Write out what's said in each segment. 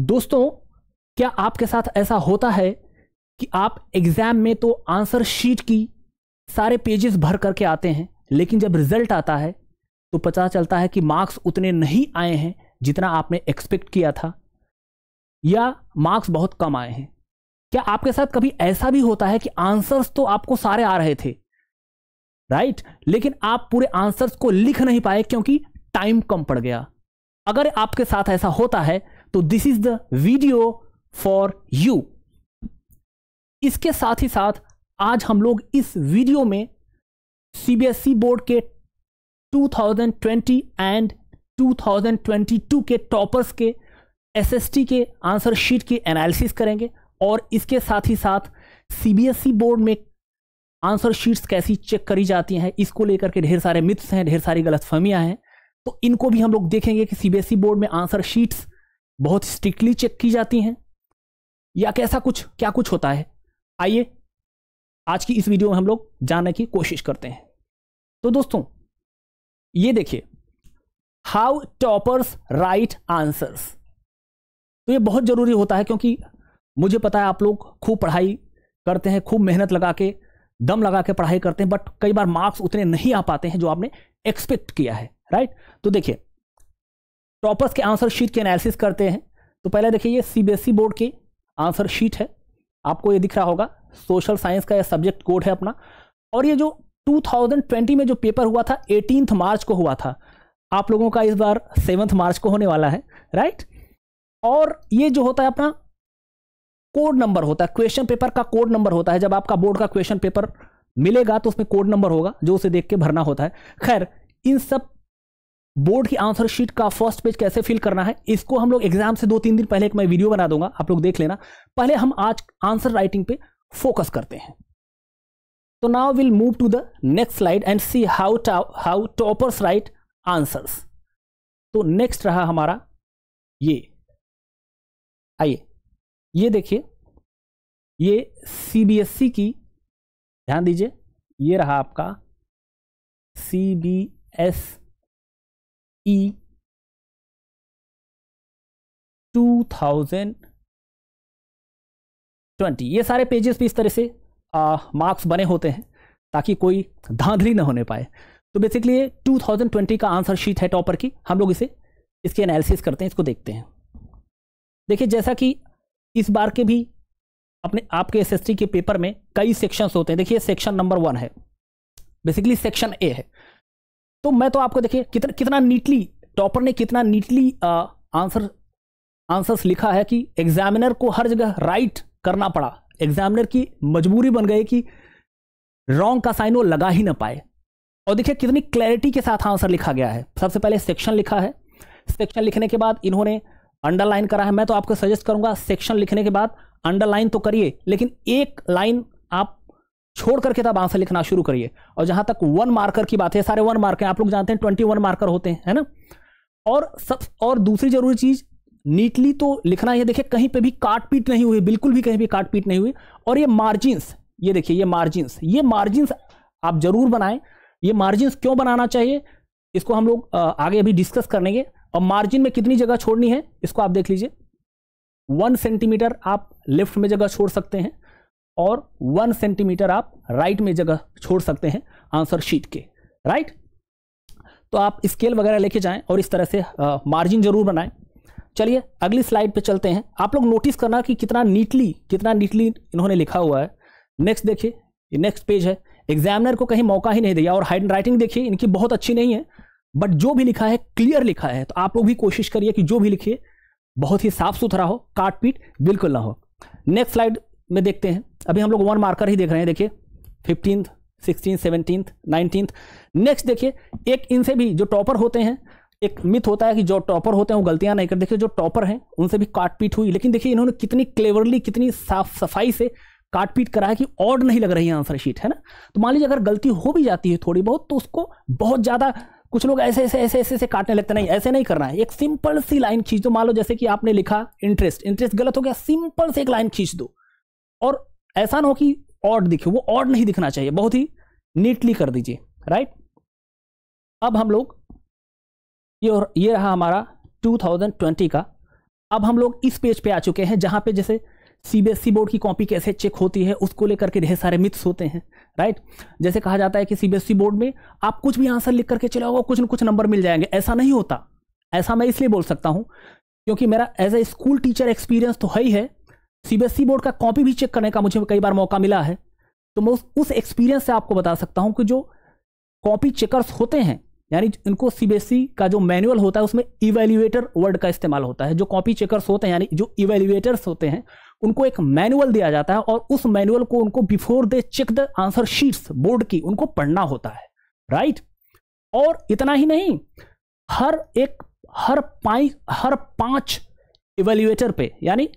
दोस्तों क्या आपके साथ ऐसा होता है कि आप एग्जाम में तो आंसर शीट की सारे पेजेस भर करके आते हैं लेकिन जब रिजल्ट आता है तो पता चलता है कि मार्क्स उतने नहीं आए हैं जितना आपने एक्सपेक्ट किया था या मार्क्स बहुत कम आए हैं क्या आपके साथ कभी ऐसा भी होता है कि आंसर्स तो आपको सारे आ रहे थे राइट लेकिन आप पूरे आंसर्स को लिख नहीं पाए क्योंकि टाइम कम पड़ गया अगर आपके साथ ऐसा होता है तो this is the video for you इसके साथ ही साथ आज हम लोग इस वीडियो में सीबीएसई बोर्ड e के 2020 एंड 2022 के टॉपर्स के एसएसटी के आंसर शीट की एनालिसिस करेंगे और इसके साथ ही साथ सीबीएसई बोर्ड e में आंसर शीट्स कैसी चेक करी जाती हैं इसको लेकर के ढेर सारे मिथ्स हैं ढेर सारी गलतफहमियां हैं तो इनको भी हम लोग देखेंगे कि सीबीएसई बोर्ड e में आंसर शीट्स बहुत स्ट्रिक्टली चेक की जाती हैं या कैसा कुछ क्या कुछ होता है आइए आज की इस वीडियो में हम लोग जानने की कोशिश करते हैं तो दोस्तों ये देखिए हाउ टॉपर्स राइट आंसर्स तो ये बहुत ज़रूरी होता है क्योंकि मुझे पता है आप लोग खूब पढ़ाई करते हैं खूब मेहनत लगा के दम लगा के पढ़ाई करते हैं बट कई बार मार्क्स उतने नहीं आ पाते हैं जो आपने एक्सपेक्ट किया है राइट तो देखिए टॉपर्स के आंसर शीट की एनालिसिस करते हैं तो पहले देखिए ये सीबीएसई बोर्ड की आंसर शीट है आपको ये दिख रहा होगा सोशल साइंस का यह सब्जेक्ट कोड है अपना और ये जो 2020 में जो पेपर हुआ था एटीनथ मार्च को हुआ था आप लोगों का इस बार सेवन्थ मार्च को होने वाला है राइट और ये जो होता है अपना कोड नंबर होता है क्वेश्चन पेपर का कोड नंबर होता है जब आपका बोर्ड का क्वेश्चन पेपर मिलेगा तो उसमें कोड नंबर होगा जो उसे देख के भरना होता है खैर इन सब बोर्ड की आंसर शीट का फर्स्ट पेज कैसे फिल करना है इसको हम लोग एग्जाम से दो तीन दिन पहले एक मैं वीडियो बना दूंगा आप लोग देख लेना पहले हम आज आंसर राइटिंग पे फोकस करते हैं तो now will move to the next slide and see how how toppers write answers तो नेक्स्ट रहा हमारा ये आइए ये देखिए ये सीबीएसई e की ध्यान दीजिए ये रहा आपका C B S E two thousand twenty ये सारे पेजेस भी इस तरह से मार्क्स बने होते हैं ताकि कोई धांधली ना होने पाए तो बेसिकली ये 2020 का आंसर शीट है टॉपर की हम लोग इसे इसके एनालिसिस करते हैं इसको देखते हैं देखिए जैसा कि इस बार के भी अपने आपके एसएसटी के पेपर में कई सेक्शंस होते हैं देखिए सेक्शन नंबर वन है बेसिकली सेक्शन ए है तो मैं तो आपको देखिए कितना कितना नीटली टॉपर ने कितना नीटली आंसर आंसर्स लिखा है कि एग्जामिनर को हर जगह राइट करना पड़ा एग्जामिनर की मजबूरी बन गई कि रॉन्ग का साइन वो लगा ही ना पाए और देखिए कितनी क्लैरिटी के साथ आंसर लिखा गया है सबसे पहले सेक्शन लिखा है सेक्शन लिखने के बाद इन्होंने अंडरलाइन करा है मैं तो आपको सजेस्ट करूंगा सेक्शन लिखने के बाद अंडरलाइन तो करिए लेकिन एक लाइन आप छोड़ करके तब आंसर लिखना शुरू करिए और जहां तक वन मार्कर की बात है सारे वन मार्कर आप लोग जानते हैं ट्वेंटी वन मार्कर होते हैं है ना और सब और दूसरी जरूरी चीज नीटली तो लिखना है देखिए कहीं पे भी काट पीट नहीं हुई बिल्कुल भी कहीं भी काट पीट नहीं हुई और ये मार्जिन्स ये देखिए ये मार्जिन्स ये मार्जिन्स आप जरूर बनाएं ये मार्जिन्स क्यों बनाना चाहिए इसको हम लोग आगे अभी डिस्कस करेंगे और मार्जिन में कितनी जगह छोड़नी है इसको आप देख लीजिए वन सेंटीमीटर आप लेफ्ट में जगह छोड़ सकते हैं और वन सेंटीमीटर आप राइट में जगह छोड़ सकते हैं आंसर शीट के राइट तो आप स्केल वगैरह लेके जाएं और इस तरह से मार्जिन जरूर बनाएं चलिए अगली स्लाइड पे चलते हैं आप लोग नोटिस करना कि कितना नीटली कितना नीटली इन्होंने लिखा हुआ है नेक्स्ट देखिए नेक्स्ट पेज है एग्जामिनर को कहीं मौका ही नहीं दिया और हैंड राइटिंग देखिए इनकी बहुत अच्छी नहीं है बट जो भी लिखा है क्लियर लिखा है तो आप लोग भी कोशिश करिए कि जो भी लिखिए बहुत ही साफ सुथरा हो काट पीट बिल्कुल ना हो नेक्स्ट स्लाइड में देखते हैं अभी हम लोग वन मार्कर ही देख रहे हैं देखिए fifteenth sixteen seventeenth nineteenth next देखिए एक इनसे भी जो टॉपर होते हैं एक मिथ होता है कि जो टॉपर होते हैं वो गलतियां नहीं करते देखिए जो टॉपर हैं उनसे भी काटपीट हुई लेकिन देखिए इन्होंने कितनी क्लेवरली कितनी साफ सफाई से काटपीट करा है कि ऑड नहीं लग रही है आंसर शीट है ना तो मान लीजिए अगर गलती हो भी जाती है थोड़ी बहुत तो उसको बहुत ज़्यादा कुछ लोग ऐसे ऐसे ऐसे ऐसे से काटने लगते नहीं ऐसे नहीं करना है एक सिंपल सी लाइन खींच दो मान लो जैसे कि आपने लिखा इंटरेस्ट इंटरेस्ट गलत हो गया सिंपल से एक लाइन खींच दो और ऐसा ना हो कि ऑड दिखे वो ऑड नहीं दिखना चाहिए बहुत ही नीटली कर दीजिए राइट अब हम लोग ये ये रहा हमारा 2020 का अब हम लोग इस पेज पे आ चुके हैं जहां पे जैसे सीबीएसई बोर्ड की कॉपी कैसे चेक होती है उसको लेकर के ढेर सारे मिथ्स होते हैं राइट जैसे कहा जाता है कि सीबीएसई बोर्ड में आप कुछ भी आंसर लिख करके चले कुछ ना कुछ नंबर मिल जाएंगे ऐसा नहीं होता ऐसा मैं इसलिए बोल सकता हूं क्योंकि मेरा as a school teacher experience तो है ही है सीबीएसई बोर्ड का कॉपी भी चेक करने का मुझे कई बार मौका मिला है तो मैं उस एक्सपीरियंस से आपको बता सकता हूं कि जो कॉपी चेकर्स होते हैं यानी इनको सीबीएसई का जो मैनुअल होता है उसमें इवेल्युएटर वर्ड का इस्तेमाल होता है जो कॉपी चेकर्स होते हैं यानी जो इवेल्युएटर्स होते हैं उनको एक मैनुअल दिया जाता है और उस मैनुअल को उनको before they check the answer sheets board की उनको पढ़ना होता है राइट और इतना ही नहीं हर एक हर पाई हर पांच इवेल्युएटर पे यानी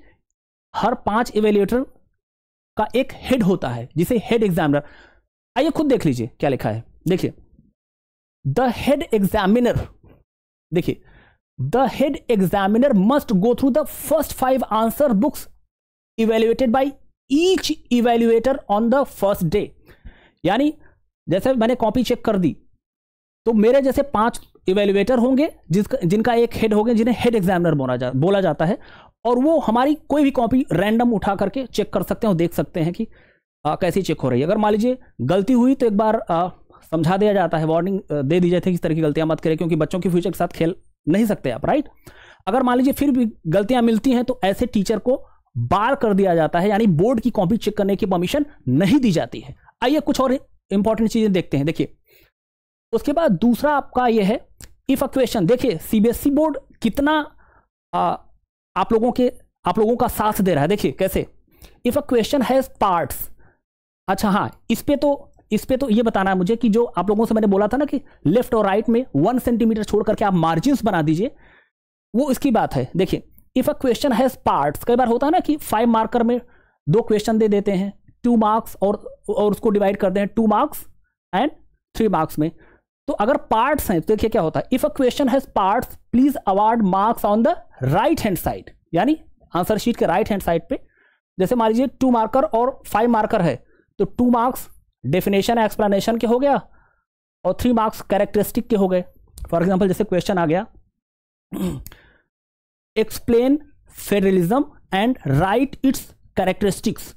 हर पांच इवेल्युएटर का एक हेड होता है जिसे हेड एग्जामिनर आइए खुद देख लीजिए क्या लिखा है देखिए द हेड एग्जामिनर देखिए the head examiner must go through the first five answer books evaluated by each evaluator on the first day यानी जैसे मैंने कॉपी चेक कर दी तो मेरे जैसे पांच इवेल्युएटर होंगे जिसका जिनका एक हेड होगा जिन्हें हेड एग्जामिनर बोला जा बोला जाता है और वो हमारी कोई भी कॉपी रैंडम उठा करके चेक कर सकते हैं और देख सकते हैं कि आ, कैसी चेक हो रही है अगर मान लीजिए गलती हुई तो एक बार समझा दिया जाता है वार्निंग दे दी जाती है किस तरह की गलतियां मत करें क्योंकि बच्चों के फ्यूचर के साथ खेल नहीं सकते आप राइट अगर मान लीजिए फिर भी गलतियां मिलती हैं तो ऐसे टीचर को बार कर दिया जाता है यानी बोर्ड की कॉपी चेक करने की परमिशन नहीं दी जाती है आइए कुछ और इंपॉर्टेंट चीज़ें देखते हैं देखिए उसके बाद दूसरा आपका यह है इफ अ क्वेश्चन देखिए सीबीएसई बोर्ड e कितना आप लोगों के आप लोगों का साथ दे रहा है देखिए कैसे if a question has parts अच्छा हाँ इस पे तो इस पे तो ये बताना है मुझे कि जो आप लोगों से मैंने बोला था ना कि लेफ्ट और राइट में वन सेंटीमीटर छोड़ करके आप मार्जिन बना दीजिए वो इसकी बात है देखिए if a question has parts कई बार होता है ना कि फाइव मार्कर में दो क्वेश्चन दे देते हैं टू मार्क्स और और उसको डिवाइड करते हैं two marks and three marks में तो अगर पार्ट्स हैं तो देखिए क्या होता है if a question has parts please award marks on the right hand side यानी आंसर शीट के राइट हैंड साइड पे जैसे मान लीजिए टू मार्कर और फाइव मार्कर है तो टू मार्क्स डेफिनेशन एक्सप्लेनेशन के हो गया और थ्री मार्क्स कैरेक्टरिस्टिक के हो गए फॉर एग्जाम्पल जैसे क्वेश्चन आ गया explain federalism and write its characteristics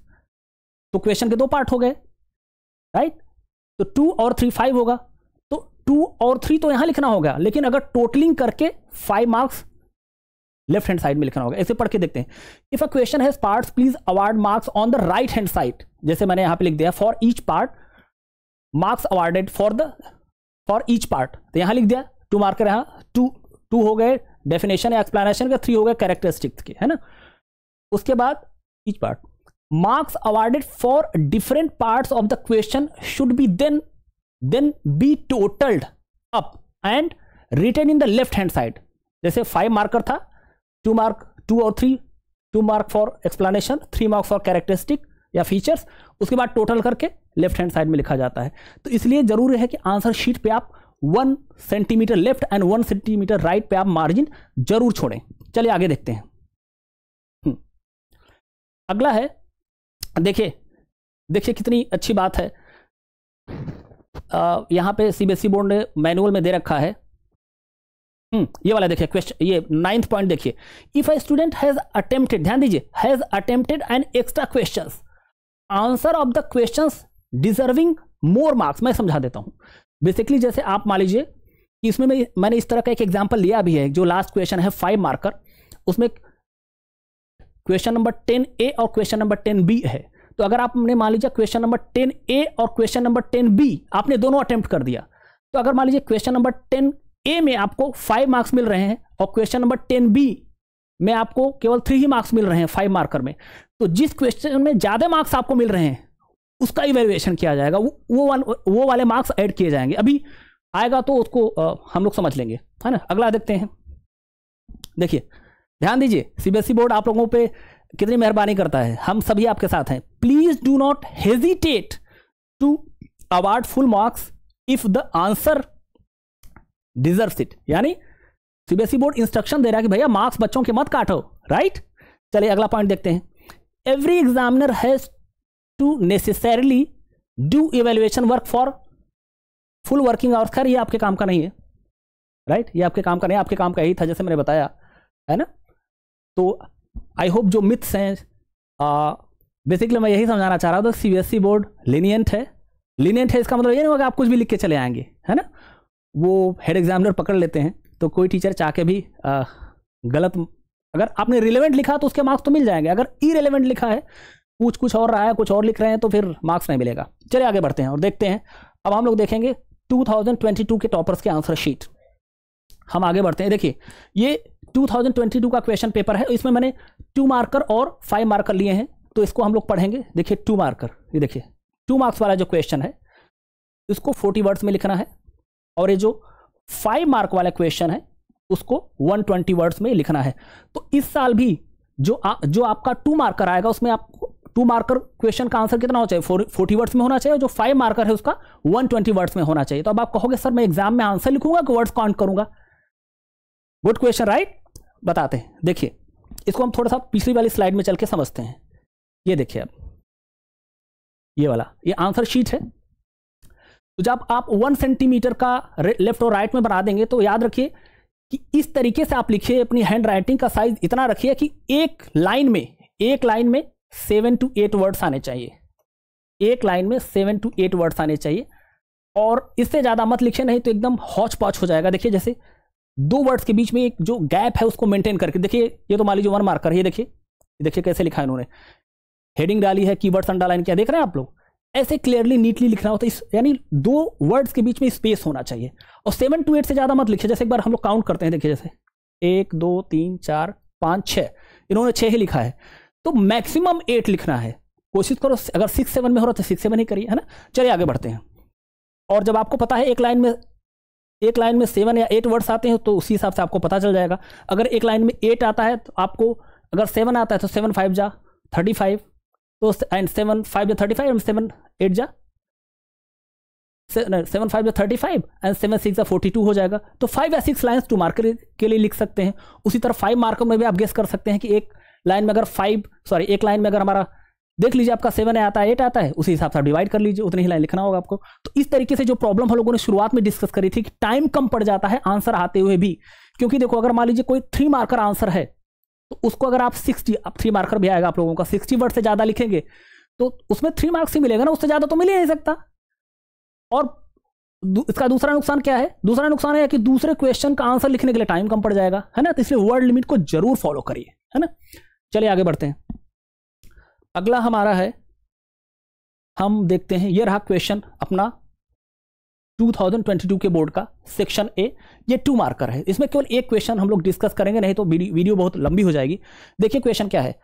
तो क्वेश्चन के दो पार्ट हो गए राइट तो टू और थ्री फाइव होगा टू और थ्री तो यहां लिखना होगा लेकिन अगर टोटलिंग करके five marks left hand side में लिखना होगा ऐसे पढ़ के देखते हैं if a question has parts please award marks on the right hand side जैसे मैंने यहां पे लिख दिया for each part marks awarded for the for each part तो यहां लिख दिया टू मार्क यहां टू टू हो गए डेफिनेशन या एक्सप्लेनेशन का थ्री हो गए कैरेक्टरिस्टिक्स के है ना उसके बाद each part marks awarded for different parts of the question should be then then be totalled up and written in the left hand side जैसे फाइव मार्कर था टू मार्क टू और three two mark for explanation three mark for characteristic या features उसके बाद total करके left hand side में लिखा जाता है तो इसलिए जरूरी है कि आंसर शीट पे आप one centimetre left and one centimetre right पे आप मार्जिन जरूर छोड़ें चलिए आगे देखते हैं हम्म। अगला है देखिए देखिए कितनी अच्छी बात है यहाँ पे सीबीएसई e बोर्ड ने मैनुअल में दे रखा है हम्म, ये वाला देखिए क्वेश्चन ये नाइन्थ पॉइंट देखिए if a student has attempted ध्यान दीजिए has attempted an extra question answer of the question deserving more marks मैं समझा देता हूँ बेसिकली जैसे आप मान लीजिए इसमें मैं मैंने इस तरह का एक एग्जाम्पल लिया भी है जो लास्ट क्वेश्चन है फाइव मार्कर उसमें क्वेश्चन नंबर टेन ए और क्वेश्चन नंबर टेन बी है तो अगर आपने मान लीजिए क्वेश्चन नंबर टेन ए और क्वेश्चन नंबर टेन बी आपने दोनों अटेम्प्ट कर दिया तो अगर मान लीजिए क्वेश्चन नंबर टेन ए में आपको फाइव मार्क्स मिल रहे हैं और क्वेश्चन नंबर टेन बी में आपको केवल थ्री ही मार्क्स मिल रहे हैं फाइव मार्कर में तो जिस क्वेश्चन में ज़्यादा मार्क्स आपको मिल रहे हैं उसका इवेल्युएशन किया जाएगा वो वो वन वो वाले मार्क्स ऐड किए जाएंगे अभी आएगा तो उसको हम लोग समझ लेंगे है ना अगला देखते हैं देखिए ध्यान दीजिए सीबीएसई बोर्ड e आप लोगों पे कितनी मेहरबानी करता है हम सभी आपके साथ हैं please do not hesitate to award full marks if the answer deserve it यानी सीबीएसई बोर्ड इंस्ट्रक्शन दे रहा है कि भैया मार्क्स बच्चों के मत काटो राइट चलिए अगला पॉइंट देखते हैं every examiner has to necessarily do evaluation work for full working hours खैर ये आपके काम का नहीं है राइट right? ये आपके काम का नहीं आपके काम का यही था जैसे मैंने बताया है ना तो आई होप जो मिथ्स हैं बेसिकली मैं यही समझाना चाह रहा हूँ तो सीबीएसई बोर्ड लिनियंट है लिनियंट है इसका मतलब ये नहीं होगा आप कुछ भी लिख के चले आएंगे है ना वो हेड एग्जामिनर पकड़ लेते हैं तो कोई टीचर चाह के भी आ, गलत अगर आपने रिलेवेंट लिखा तो उसके मार्क्स तो मिल जाएंगे अगर रिलेवेंट लिखा है कुछ कुछ और रहा है कुछ और लिख रहे हैं तो फिर मार्क्स नहीं मिलेगा चलिए आगे बढ़ते हैं और देखते हैं अब हम लोग देखेंगे 2022 के टॉपर्स के आंसर शीट हम आगे बढ़ते हैं देखिए ये 2022 का क्वेश्चन पेपर है इसमें मैंने टू मार्कर और फाइव मार्कर लिए हैं तो इसको हम लोग पढ़ेंगे देखिए टू मार्कर ये देखिए टू मार्क्स वाला जो क्वेश्चन है इसको फोर्टी वर्ड्स में लिखना है और ये जो फाइव मार्क वाला क्वेश्चन है उसको वन ट्वेंटी वर्ड्स में लिखना है तो इस साल भी जो आ, जो आपका टू मार्कर आएगा उसमें आपको टू मार्कर क्वेश्चन का आंसर कितना होना चाहिए फोर्टी वर्ड्स में होना चाहिए और जो फाइव मार्कर है उसका वन ट्वेंटी वर्ड्स में होना चाहिए तो अब आप कहोगे सर मैं एग्जाम में आंसर लिखूंगा कि वर्ड्स काउंट करूंगा गुड क्वेश्चन राइट बताते हैं देखिए इसको हम थोड़ा सा पिछली वाली स्लाइड में चल के समझते हैं ये देखिए आप ये वाला ये आंसर शीट है तो जब आप वन सेंटीमीटर का लेफ्ट और राइट में बना देंगे तो याद रखिए कि इस तरीके से आप लिखिए अपनी हैंड राइटिंग का साइज इतना रखिए कि एक लाइन में एक लाइन में सेवन टू एट वर्ड्स आने चाहिए एक लाइन में सेवन टू एट वर्ड्स आने चाहिए और इससे ज़्यादा मत लिखे नहीं तो एकदम हॉच पॉच हो जाएगा देखिए जैसे दो वर्ड्स के बीच में एक जो गैप है उसको मेंटेन करके देखिए ये तो मान लीजिए वन मार्कर ये देखिए देखिए कैसे लिखा है इन्होंने हेडिंग डाली है कीवर्ड्स अंडरलाइन किया देख रहे हैं आप लोग ऐसे क्लियरली नीटली लिखना होता है यानी दो वर्ड्स के बीच में स्पेस होना चाहिए और सेवन टू एट से ज़्यादा मत लिखे जैसे एक बार हम लोग काउंट करते हैं देखिए जैसे एक दो तीन चार पाँच छः इन्होंने छः ही लिखा है तो मैक्सिमम एट लिखना है कोशिश करो अगर सिक्स सेवन में हो रहा तो सिक्स सेवन ही करिए है ना चलिए आगे बढ़ते हैं और जब आपको पता है एक लाइन में एक लाइन में सेवन या एट वर्ड्स आते हैं तो उसी हिसाब से आपको पता चल जाएगा अगर एक लाइन में एट आता है तो आपको अगर सेवन आता है तो सेवन फाइव जा थर्टी फाइव तो एंड सेवन फाइव जो thirty five and seven eight जा सेवन फाइव या thirty five and seven six या फोर्टी टू हो जाएगा तो फाइव या सिक्स लाइन्स टू मार्कर के लिए लिख सकते हैं उसी तरह फाइव मार्कर में भी आप गेस कर सकते हैं कि एक लाइन में अगर फाइव सॉरी एक लाइन में अगर हमारा देख लीजिए आपका सेवन आता है एट आता है उसी हिसाब से आप डिवाइड कर लीजिए उतनी ही लाइन लिखना होगा आपको तो इस तरीके से जो प्रॉब्लम हम लोगों ने शुरुआत में डिस्कस करी थी कि टाइम कम पड़ जाता है आंसर आते हुए भी क्योंकि देखो अगर मान लीजिए कोई थ्री मार्कर आंसर है तो उसको अगर आप सिक्सटी अब थ्री मार्कर भी आएगा आप लोगों का सिक्सटी वर्ड से ज़्यादा लिखेंगे तो उसमें थ्री मार्क्स ही मिलेगा ना उससे ज़्यादा तो मिल ही नहीं सकता और इसका दूसरा नुकसान क्या है दूसरा नुकसान है कि दूसरे क्वेश्चन का आंसर लिखने के लिए टाइम कम पड़ जाएगा है ना तो इसलिए वर्ड लिमिट को जरूर फॉलो करिए है ना चलिए आगे बढ़ते हैं अगला हमारा है हम देखते हैं ये रहा क्वेश्चन अपना 2022 के बोर्ड का सेक्शन ए ये टू मार्कर है इसमें केवल एक क्वेश्चन हम लोग डिस्कस करेंगे नहीं तो वीडियो बहुत लंबी हो जाएगी देखिए क्वेश्चन क्या है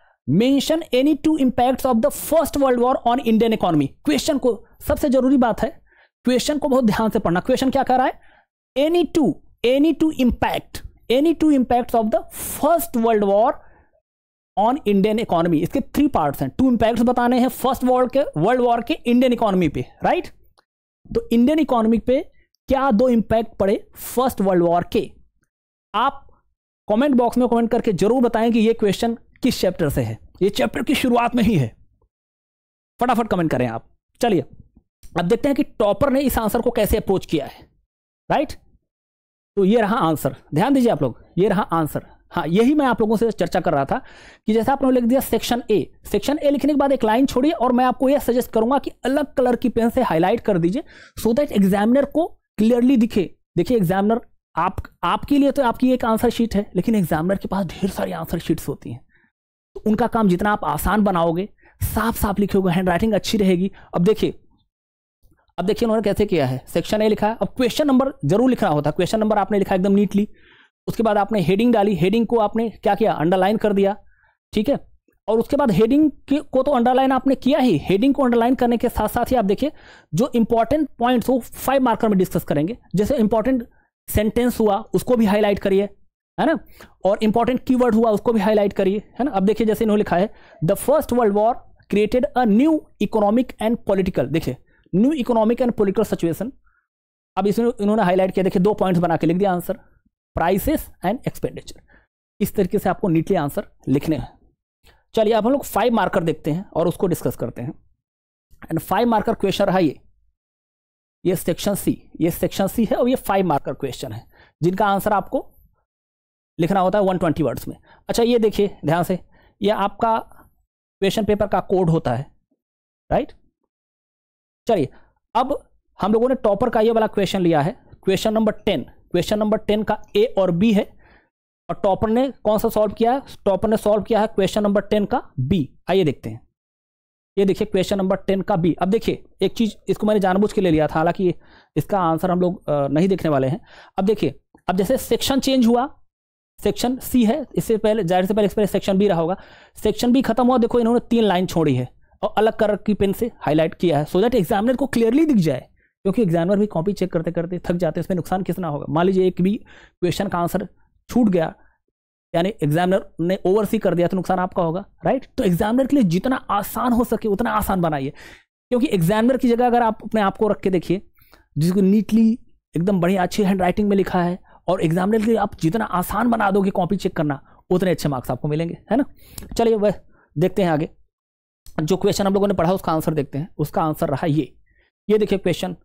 mention any two impacts of the first world war on Indian economy question को सबसे जरूरी बात है क्वेश्चन को बहुत ध्यान से पढ़ना क्वेश्चन क्या कह रहा है any two any two impact any two impact of the first world war on Indian economy इसके थ्री पार्ट्स हैं टू इंपैक्ट्स बताने हैं फर्स्ट वर्ल्ड के वर्ल्ड वॉर के इंडियन इकोनॉमी पे राइट right? तो इंडियन इकोनॉमी पे क्या दो इंपैक्ट पड़े फर्स्ट वर्ल्ड वॉर के आप कमेंट बॉक्स में कमेंट करके जरूर बताएं कि ये क्वेश्चन किस चैप्टर से है ये चैप्टर की शुरुआत में ही है फटाफट कमेंट करें आप चलिए अब देखते हैं कि टॉपर ने इस आंसर को कैसे अप्रोच किया है राइट तो ये रहा आंसर ध्यान दीजिए आप लोग ये रहा आंसर हाँ यही मैं आप लोगों से चर्चा कर रहा था कि जैसे आपने लिख दिया सेक्शन ए सेक्शन ए लिखने के बाद एक लाइन छोड़िए और मैं आपको यह सजेस्ट करूंगा कि अलग कलर की पेन से हाईलाइट कर दीजिए सो दैट एग्जामिनर को क्लियरली दिखे देखिए एग्जामिनर आप आपके लिए तो आपकी एक आंसर शीट है लेकिन एग्जामिनर के पास ढेर सारी आंसर शीट्स होती हैं तो उनका काम जितना आप आसान बनाओगे साफ साफ लिखोगे हैंड राइटिंग अच्छी रहेगी अब देखिए अब देखिए उन्होंने कैसे किया है सेक्शन ए लिखा है अब क्वेश्चन नंबर जरूर लिखना होता है क्वेश्चन नंबर आपने लिखा एकदम नीटली उसके बाद आपने हेडिंग डाली हेडिंग को आपने क्या किया अंडरलाइन कर दिया ठीक है और उसके बाद हेडिंग को तो अंडरलाइन आपने किया ही हेडिंग को अंडरलाइन करने के साथ साथ ही आप देखिए जो इंपॉर्टेंट पॉइंट्स वो फाइव मार्कर में डिस्कस करेंगे जैसे इंपॉर्टेंट सेंटेंस हुआ उसको भी हाईलाइट करिए है ना और इंपॉर्टेंट कीवर्ड हुआ उसको भी हाईलाइट करिए है ना अब देखिए जैसे इन्होंने लिखा है the first world war created a new economic and political देखिए new economic and political situation अब इसमें इन्होंने हाईलाइट किया देखिए दो पॉइंट्स बना के लिख दिया आंसर प्राइसेस एंड एक्सपेंडिचर इस तरीके से आपको नीटली आंसर लिखने हैं चलिए अब हम लोग फाइव मार्कर देखते हैं और उसको डिस्कस करते हैं एंड फाइव मार्कर क्वेश्चन रहा ये ये सेक्शन सी ये सेक्शन सी है और ये फाइव मार्कर क्वेश्चन है जिनका आंसर आपको लिखना होता है वन ट्वेंटी वर्ड्स में अच्छा ये देखिए ध्यान से ये आपका क्वेश्चन पेपर का कोड होता है राइट चलिए अब हम लोगों ने टॉपर का ये वाला क्वेश्चन लिया है question number ten question number ten का ए और बी है और टॉपर ने कौन सा सॉल्व किया है टॉपर ने सॉल्व किया है क्वेश्चन नंबर टेन का बी आइए देखते हैं ये देखिए क्वेश्चन नंबर टेन का बी अब देखिए एक चीज़ इसको मैंने जानबूझ के ले लिया था हालांकि इसका आंसर हम लोग नहीं देखने वाले हैं अब देखिए अब जैसे सेक्शन चेंज हुआ सेक्शन सी है इससे पहले जाहिर से पहले पहले सेक्शन बी रहा होगा सेक्शन बी खत्म हुआ देखो इन्होंने तीन लाइन छोड़ी है और अलग कलर की पेन से हाईलाइट किया है सो दैट एग्जामिनर को क्लियरली दिख जाए क्योंकि एग्जामिनर भी कॉपी चेक करते करते थक जाते हैं उसमें नुकसान किसना होगा मान लीजिए एक भी क्वेश्चन का आंसर छूट गया यानी एग्जामिनर ने ओवरसी कर दिया तो नुकसान आपका होगा राइट तो एग्जामिनर के लिए जितना आसान हो सके उतना आसान बनाइए क्योंकि एग्जामिनर की जगह अगर आप अपने आप को रख के देखिए जिसको नीटली एकदम बढ़िया अच्छी हैंड राइटिंग में लिखा है और एग्जामिनर के लिए आप जितना आसान बना दोगे कॉपी चेक करना उतने अच्छे मार्क्स आपको मिलेंगे है ना चलिए वह देखते हैं आगे जो क्वेश्चन हम लोगों ने पढ़ा उसका आंसर देखते हैं उसका आंसर रहा ये ये देखिए क्वेश्चन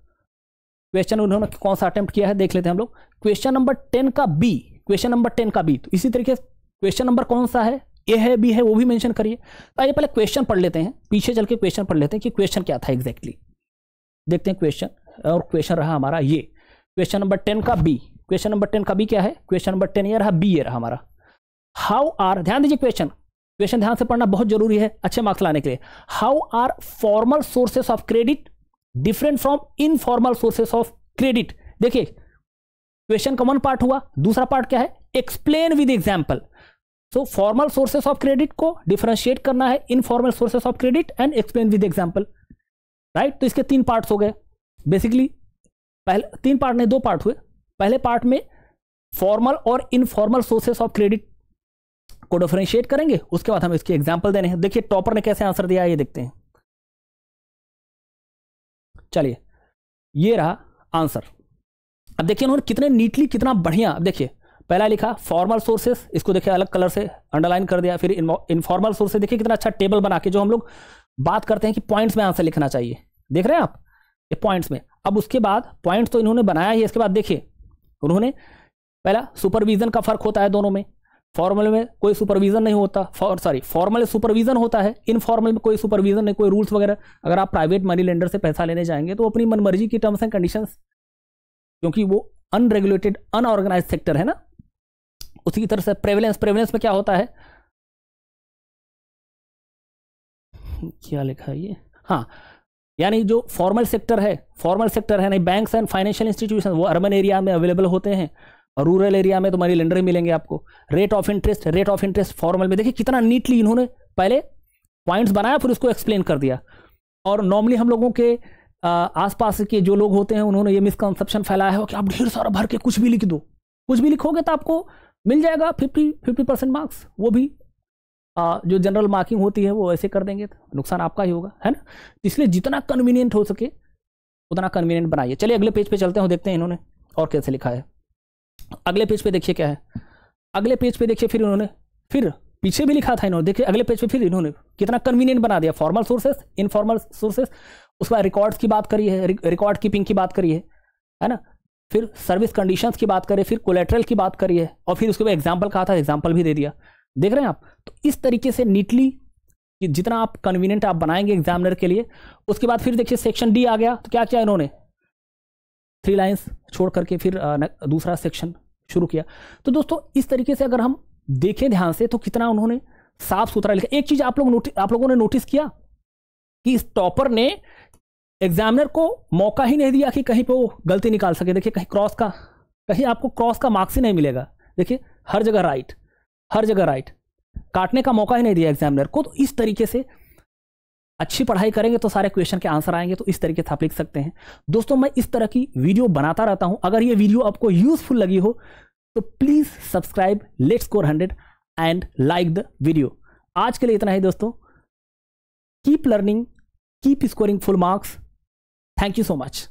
क्वेश्चन उन्होंने कौन सा अटेम्प्ट किया है देख लेते हैं हम लोग क्वेश्चन नंबर टेन का बी क्वेश्चन नंबर टेन का बी तो इसी तरीके क्वेश्चन नंबर कौन सा है ए है बी है वो भी मेंशन करिए तो आइए पहले क्वेश्चन पढ़ लेते हैं पीछे चल के क्वेश्चन पढ़ लेते हैं कि क्वेश्चन क्या था एग्जैक्टली exactly. देखते हैं क्वेश्चन और क्वेश्चन रहा हमारा ये क्वेश्चन नंबर टेन का बी क्वेश्चन नंबर टेन का बी क्या है क्वेश्चन नंबर टेन ये रहा बी ये रहा हमारा हाउ आर ध्यान दीजिए क्वेश्चन क्वेश्चन ध्यान से पढ़ना बहुत जरूरी है अच्छे मार्क्स लाने के लिए how are formal sources of credit different from informal sources of credit देखिए क्वेश्चन का वन पार्ट हुआ दूसरा पार्ट क्या है explain with example so formal sources of credit को डिफ्रेंशिएट करना है informal sources of credit and explain with example right तो इसके तीन पार्ट हो गए बेसिकली पहले तीन पार्ट नहीं दो पार्ट हुए पहले पार्ट में फॉर्मल और इनफॉर्मल सोर्सेस ऑफ क्रेडिट को डिफ्रेंशिएट करेंगे उसके बाद हम इसके एग्जाम्पल देने हैं देखिए टॉपर ने कैसे आंसर दिया ये देखते हैं चलिए ये रहा आंसर अब देखिए उन्होंने कितने नीटली कितना बढ़िया देखिए पहला लिखा फॉर्मल सोर्सेस इसको देखिए अलग कलर से अंडरलाइन कर दिया फिर इनफॉर्मल सोर्सेस देखिए कितना अच्छा टेबल बना के जो हम लोग बात करते हैं कि पॉइंट्स में आंसर लिखना चाहिए देख रहे हैं आप ये पॉइंट्स में अब उसके बाद पॉइंट्स तो इन्होंने बनाया ही इसके बाद देखिए उन्होंने पहला सुपरविजन का फर्क होता है दोनों में फॉर्मल में कोई सुपरविजन नहीं होता फॉर सॉरी फॉर्मल सुपरविजन होता है इनफॉर्मल में कोई सुपरविजन नहीं कोई रूल्स वगैरह अगर आप प्राइवेट मनी लेंडर से पैसा लेने जाएंगे तो अपनी मनमर्जी की टर्म्स एंड कंडीशन क्योंकि वो अनरेगुलेटेड अनऑर्गेनाइज सेक्टर है ना उसी तरह से प्रेवलेंस प्रेवलेंस में क्या होता है क्या लिखा ये हाँ यानी जो फॉर्मल सेक्टर है फॉर्मल सेक्टर है नहीं बैंक्स एंड फाइनेंशियल इंस्टीट्यूशन वो अर्बन एरिया में अवेलेबल होते हैं और रूरल एरिया में तुम्हारी लेंडर मिलेंगे आपको rate of interest rate of interest formal में देखिए कितना नीटली इन्होंने पहले पॉइंट्स बनाया फिर उसको एक्सप्लेन कर दिया और नॉर्मली हम लोगों के आसपास के जो लोग होते हैं उन्होंने ये मिसकनसेप्शन फैलाया है कि आप ढेर सारा भर के कुछ भी लिख दो कुछ भी लिखोगे तो आपको मिल जाएगा फिफ्टी फिफ्टी परसेंट मार्क्स वो भी आ, जो जनरल मार्किंग होती है वो ऐसे कर देंगे तो नुकसान आपका ही होगा है ना तो इसलिए जितना कन्वीनियंट हो सके उतना कन्वीनियंट बनाइए चलिए अगले पेज पे चलते हैं देखते हैं इन्होंने और कैसे लिखा है अगले पेज पे देखिए क्या है अगले पेज पे देखिए फिर इन्होंने फिर पीछे भी लिखा था इन्होंने देखिए अगले पेज पे फिर इन्होंने कितना कन्वीनियंट बना दिया फॉर्मल सोर्सेस इनफॉर्मल सोर्सेस उसके बाद रिकॉर्ड्स की बात करी है रिकॉर्ड कीपिंग की बात करी है है ना फिर सर्विस कंडीशंस की बात करें फिर कोलेट्रल की बात करी है और फिर उसके बाद एग्जाम्पल कहा था एग्जाम्पल भी दे दिया देख रहे हैं आप तो इस तरीके से नीटली जितना आप कन्वीनियंट आप बनाएंगे एग्जामिनर के लिए उसके बाद फिर देखिए सेक्शन डी आ गया तो क्या किया इन्होंने थ्री लाइन्स छोड़ करके फिर दूसरा सेक्शन शुरू किया तो दोस्तों इस तरीके से अगर हम देखें ध्यान से तो कितना उन्होंने साफ सुथरा लिखा एक चीज आप लोग आप लोगों ने नोटिस किया कि इस टॉपर ने एग्जामिनर को मौका ही नहीं दिया कि कहीं पे वो गलती निकाल सके देखिए कहीं क्रॉस का कहीं आपको क्रॉस का मार्क्स ही नहीं मिलेगा देखिए हर जगह राइट हर जगह राइट काटने का मौका ही नहीं दिया एग्जामिनर को तो इस तरीके से अच्छी पढ़ाई करेंगे तो सारे क्वेश्चन के आंसर आएंगे तो इस तरीके से आप लिख सकते हैं दोस्तों मैं इस तरह की वीडियो बनाता रहता हूं अगर ये वीडियो आपको यूजफुल लगी हो तो please subscribe let's score hundred and like the video आज के लिए इतना ही दोस्तों keep learning keep scoring full marks thank you so much